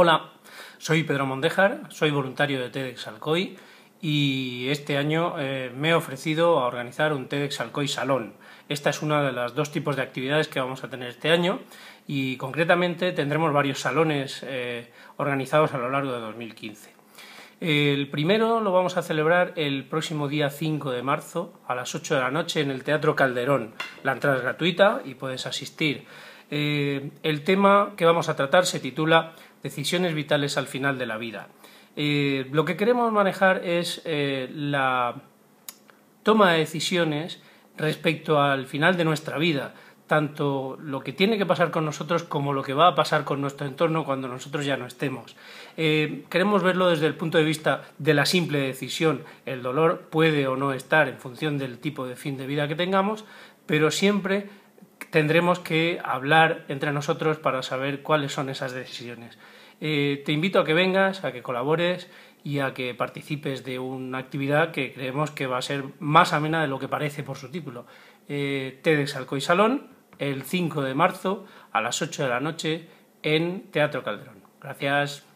Hola, soy Pedro Mondejar, soy voluntario de TEDx Alcoy y este año eh, me he ofrecido a organizar un TEDx Alcoy Salón. Esta es una de las dos tipos de actividades que vamos a tener este año y concretamente tendremos varios salones eh, organizados a lo largo de 2015. El primero lo vamos a celebrar el próximo día 5 de marzo a las 8 de la noche en el Teatro Calderón. La entrada es gratuita y puedes asistir eh, el tema que vamos a tratar se titula Decisiones vitales al final de la vida. Eh, lo que queremos manejar es eh, la toma de decisiones respecto al final de nuestra vida, tanto lo que tiene que pasar con nosotros como lo que va a pasar con nuestro entorno cuando nosotros ya no estemos. queremos verlo desde el punto de vista de la simple decisión. El dolor puede o no estar en función del tipo de fin de vida que tengamos, pero siempre tendremos que hablar entre nosotros para saber cuáles son esas decisiones. Eh, te invito a que vengas, a que colabores y a que participes de una actividad que creemos que va a ser más amena de lo que parece por su título. Eh, TEDx Salón, el 5 de marzo a las 8 de la noche en Teatro Calderón. Gracias.